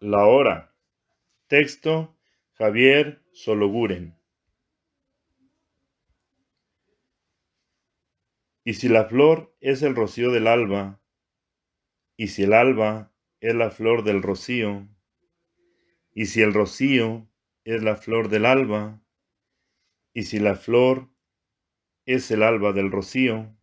La hora. Texto Javier Sologuren. Y si la flor es el rocío del alba, y si el alba es la flor del rocío, y si el rocío es la flor del alba, y si la flor es el alba del rocío,